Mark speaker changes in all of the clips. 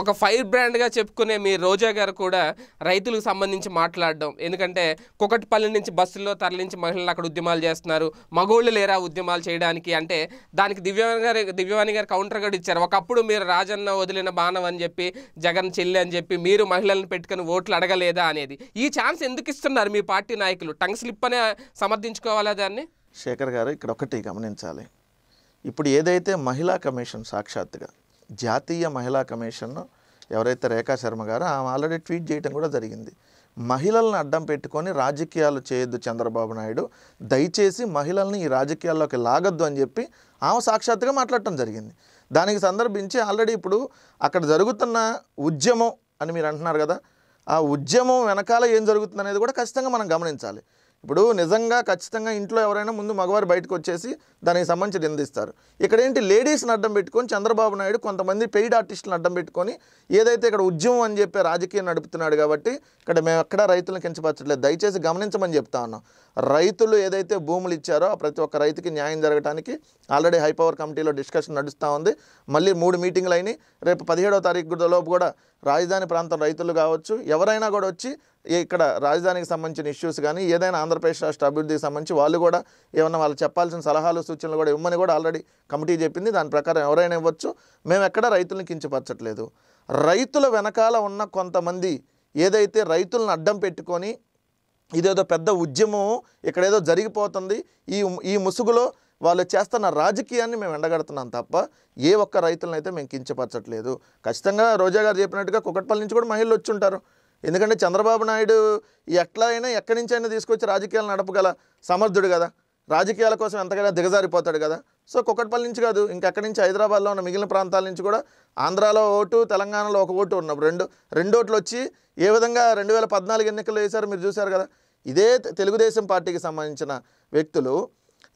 Speaker 1: ఒక ఫైర్ బ్రాండ్గా చెప్పుకునే మీ రోజా గారు కూడా రైతులకు సంబంధించి మాట్లాడడం ఎందుకంటే కుకటిపల్లి నుంచి బస్సుల్లో తరలించి మహిళలు అక్కడ ఉద్యమాలు చేస్తున్నారు మగోళ్ళు లేరా ఉద్యమాలు చేయడానికి అంటే దానికి దివ్యవాణి గారు దివ్యవాణి గారు కౌంటర్ కూడా ఇచ్చారు ఒకప్పుడు మీరు రాజన్న వదిలిన బాణం అని చెప్పి జగన్ చెల్లి అని చెప్పి మీరు మహిళలను పెట్టుకుని ఓట్లు అడగలేదా అనేది ఈ ఛాన్స్ ఎందుకు ఇస్తున్నారు మీ పార్టీ నాయకులు టంగ్ స్లిప్ అనే సమర్థించుకోవాలా దాన్ని
Speaker 2: శేఖర్ గారు ఇక్కడ ఒకటి గమనించాలి ఇప్పుడు ఏదైతే మహిళా కమిషన్ సాక్షాత్తుగా జాతీయ మహిళా కమిషన్ను ఎవరైతే రేఖా శర్మ గారు ఆమె ఆల్రెడీ ట్వీట్ చేయడం కూడా జరిగింది మహిళలను అడ్డం పెట్టుకొని రాజకీయాలు చేయొద్దు చంద్రబాబు నాయుడు దయచేసి మహిళల్ని ఈ రాజకీయాల్లోకి లాగొద్దు అని చెప్పి ఆమె సాక్షాత్తుగా మాట్లాడటం జరిగింది దానికి సందర్భించి ఆల్రెడీ ఇప్పుడు అక్కడ జరుగుతున్న ఉద్యమం అని మీరు అంటున్నారు కదా ఆ ఉద్యమం వెనకాల ఏం జరుగుతుంది అనేది కూడా ఖచ్చితంగా మనం గమనించాలి ఇప్పుడు నిజంగా ఖచ్చితంగా ఇంట్లో ఎవరైనా ముందు మగవారు బయటకు వచ్చేసి దానికి సంబంధించి నిందిస్తారు ఇక్కడ ఏంటి లేడీస్ని అడ్డం పెట్టుకొని చంద్రబాబు నాయుడు కొంతమంది పెయిడ్ ఆర్టిస్టులను అడ్డం పెట్టుకొని ఏదైతే ఇక్కడ ఉద్యమం అని చెప్పి రాజకీయం నడుపుతున్నాడు కాబట్టి ఇక్కడ మేము ఎక్కడా రైతులను కించపరచట్లేదు దయచేసి గమనించమని చెప్తా ఉన్నాం రైతులు ఏదైతే భూములు ఇచ్చారో ప్రతి ఒక్క రైతుకి న్యాయం జరగడానికి ఆల్రెడీ హైపవర్ కమిటీలో డిస్కషన్ నడుస్తూ ఉంది మళ్ళీ మూడు మీటింగ్లు అయినాయి రేపు పదిహేడో తారీఖు లోపు కూడా రాజధాని ప్రాంతం రైతులు కావచ్చు ఎవరైనా కూడా వచ్చి ఇక్కడ రాజధానికి సంబంధించిన ఇష్యూస్ కానీ ఏదైనా ఆంధ్రప్రదేశ్ రాష్ట్ర అభివృద్ధికి సంబంధించి వాళ్ళు కూడా ఏమన్నా వాళ్ళు చెప్పాల్సిన సలహాలు సూచనలు కూడా ఇవ్వమని కూడా ఆల్రెడీ కమిటీ చెప్పింది దాని ప్రకారం ఎవరైనా ఇవ్వచ్చు మేము ఎక్కడ రైతులను కించపరచట్లేదు రైతుల వెనకాల ఉన్న కొంతమంది ఏదైతే రైతులను అడ్డం పెట్టుకొని ఇదేదో పెద్ద ఉద్యమం ఇక్కడేదో జరిగిపోతుంది ఈ ఈ ముసుగులో వాళ్ళు చేస్తున్న రాజకీయాన్ని మేము ఎండగడుతున్నాం తప్ప ఏ ఒక్క రైతులను అయితే మేము కించపరచట్లేదు ఖచ్చితంగా రోజా గారు చెప్పినట్టుగా కుకట్పల్లి నుంచి కూడా మహిళలు వచ్చి ఉంటారు ఎందుకంటే చంద్రబాబు నాయుడు ఎట్లా అయినా ఎక్కడి నుంచి అయినా తీసుకొచ్చి రాజకీయాలు నడపగల సమర్థుడు కదా రాజకీయాల కోసం ఎంతకైనా దిగజారిపోతాడు కదా సో కుక్కటిపల్లి నుంచి కాదు ఇంకెక్కడి నుంచి హైదరాబాద్లో ఉన్న మిగిలిన ప్రాంతాల నుంచి కూడా ఆంధ్రాలో ఓటు తెలంగాణలో ఒక ఓటు ఉన్నప్పుడు రెండు రెండు ఓట్లు వచ్చి ఏ విధంగా రెండు వేల పద్నాలుగు ఎన్నికల్లో వేశారు మీరు చూశారు కదా ఇదే తెలుగుదేశం పార్టీకి సంబంధించిన వ్యక్తులు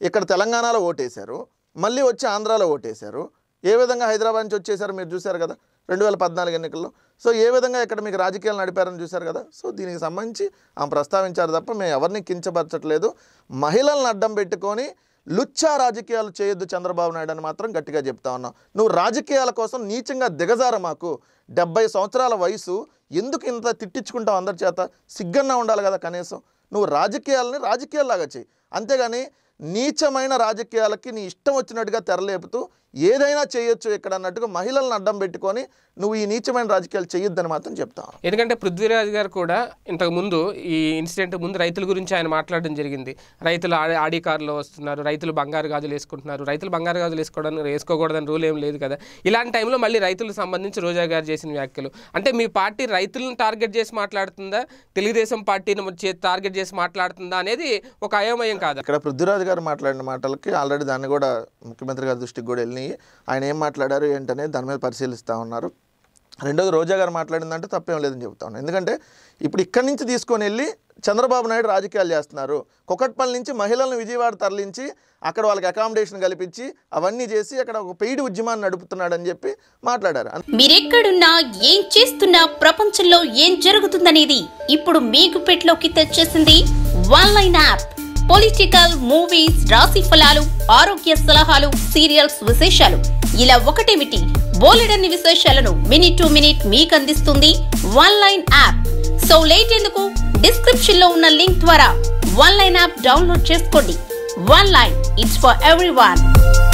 Speaker 2: ఇక్కడ తెలంగాణలో ఓటేశారు మళ్ళీ వచ్చి ఆంధ్రాలో ఓటేశారు ఏ విధంగా హైదరాబాద్ నుంచి వచ్చేసారు మీరు చూశారు కదా రెండు వేల పద్నాలుగు ఎన్నికల్లో సో ఏ విధంగా ఇక్కడ మీకు రాజకీయాలు నడిపారని చూశారు కదా సో దీనికి సంబంధించి ఆమె ప్రస్తావించారు తప్ప మేము ఎవరిని కించపరచట్లేదు మహిళలను అడ్డం పెట్టుకొని లుచ్చా రాజకీయాలు చేయొద్దు చంద్రబాబు నాయుడు అని మాత్రం గట్టిగా చెప్తా ఉన్నావు నువ్వు రాజకీయాల కోసం నీచంగా దిగజార మాకు డెబ్బై సంవత్సరాల వయసు ఎందుకు ఇంత తిట్టించుకుంటావు అందరి చేత సిగ్గన్నా ఉండాలి కదా కనీసం నువ్వు రాజకీయాలని రాజకీయాల్లాగా చేయి అంతేగాని నీచమైన రాజకీయాలకి నీ ఇష్టం వచ్చినట్టుగా తెరలేపుతూ ఏదైనా చేయొచ్చు ఇక్కడ అన్నట్టుగా మహిళలను అడ్డం పెట్టుకొని నువ్వు ఈ నీచమైన రాజకీయాలు చేయొద్దని మాత్రం చెప్తావు
Speaker 1: ఎందుకంటే పృథ్వీరాజ్ గారు కూడా ఇంతకు ముందు ఈ ఇన్సిడెంట్ ముందు రైతుల గురించి ఆయన మాట్లాడడం జరిగింది రైతులు ఆడి కార్లో వస్తున్నారు రైతులు బంగారు గాజులు వేసుకుంటున్నారు రైతులు బంగారు గాజులు వేసుకోవడానికి వేసుకోకూడదని రూల్ ఏం లేదు కదా ఇలాంటి టైంలో మళ్ళీ రైతులకు సంబంధించి రోజా గారు చేసిన వ్యాఖ్యలు అంటే మీ పార్టీ రైతులను టార్గెట్ చేసి మాట్లాడుతుందా తెలుగుదేశం పార్టీని టార్గెట్ చేసి మాట్లాడుతుందా అనేది ఒక అయోమయం కాదు ఇక్కడ
Speaker 2: పృథ్వీరాజు గారు మాట్లాడిన మాటలకి ఆల్రెడీ దాన్ని కూడా ముఖ్యమంత్రి గారి దృష్టికి కూడా వెళ్ళి ఉన్నాయి ఆయన ఏం మాట్లాడారు ఏంటనేది దాని మీద పరిశీలిస్తూ ఉన్నారు రెండోది రోజా గారు మాట్లాడిందంటే తప్పేం లేదని చెబుతా ఉన్నాను ఎందుకంటే ఇప్పుడు ఇక్కడి నుంచి తీసుకొని వెళ్ళి చంద్రబాబు నాయుడు రాజకీయాలు చేస్తున్నారు కొకట్పల్లి నుంచి మహిళలను విజయవాడ తరలించి అక్కడ వాళ్ళకి అకామిడేషన్ కల్పించి అవన్నీ చేసి అక్కడ ఒక పెయిడ్ ఉద్యమాన్ని నడుపుతున్నాడని చెప్పి మాట్లాడారు
Speaker 1: మీరెక్కడున్నా ఏం చేస్తున్నా ప్రపంచంలో ఏం జరుగుతుందనేది ఇప్పుడు మీకు పెట్లోకి తెచ్చేసింది one line app political movies రాశి ఫలాలు ఆరోగ్య సలహాలు సీరియల్స్ విశేషాలు ఇలా ఒకటేమిటి బోలెడన్ని విశేషాలను మినిట్ టు మినిట్ మీకు అందిస్తుంది one line app so late ఎందుకు డిస్క్రిప్షన్ లో ఉన్న లింక్ ద్వారా వన్ లైన్ యాప్ డౌన్లోడ్ చేసుకోండి one line it's for every